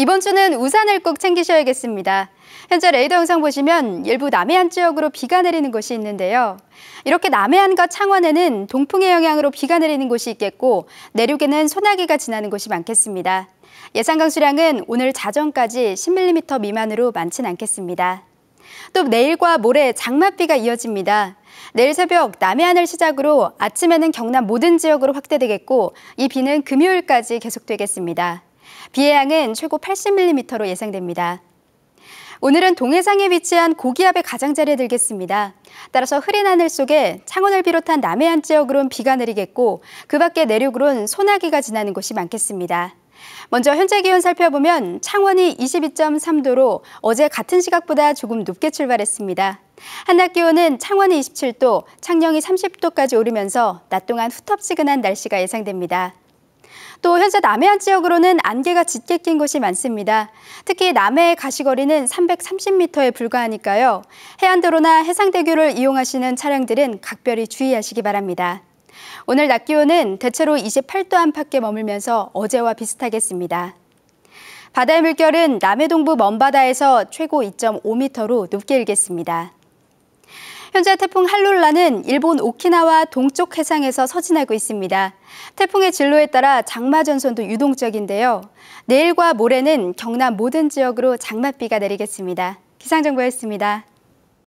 이번 주는 우산을 꼭 챙기셔야겠습니다. 현재 레이더 영상 보시면 일부 남해안 지역으로 비가 내리는 곳이 있는데요. 이렇게 남해안과 창원에는 동풍의 영향으로 비가 내리는 곳이 있겠고 내륙에는 소나기가 지나는 곳이 많겠습니다. 예상 강수량은 오늘 자정까지 10mm 미만으로 많진 않겠습니다. 또 내일과 모레 장맛비가 이어집니다. 내일 새벽 남해안을 시작으로 아침에는 경남 모든 지역으로 확대되겠고 이 비는 금요일까지 계속되겠습니다. 비의 양은 최고 80mm로 예상됩니다. 오늘은 동해상에 위치한 고기압의 가장자리에 들겠습니다. 따라서 흐린 하늘 속에 창원을 비롯한 남해안 지역으론 비가 내리겠고 그 밖에 내륙으론 소나기가 지나는 곳이 많겠습니다. 먼저 현재 기온 살펴보면 창원이 22.3도로 어제 같은 시각보다 조금 높게 출발했습니다. 한낮 기온은 창원이 27도, 창녕이 30도까지 오르면서 낮 동안 후텁지근한 날씨가 예상됩니다. 또 현재 남해안 지역으로는 안개가 짙게 낀 곳이 많습니다. 특히 남해의 가시거리는 330m에 불과하니까요. 해안도로나 해상대교를 이용하시는 차량들은 각별히 주의하시기 바랍니다. 오늘 낮 기온은 대체로 28도 안팎에 머물면서 어제와 비슷하겠습니다. 바다의 물결은 남해 동부 먼바다에서 최고 2.5m로 높게 일겠습니다. 현재 태풍 할룰라는 일본 오키나와 동쪽 해상에서 서진하고 있습니다. 태풍의 진로에 따라 장마 전선도 유동적인데요. 내일과 모레는 경남 모든 지역으로 장맛비가 내리겠습니다. 기상정보였습니다.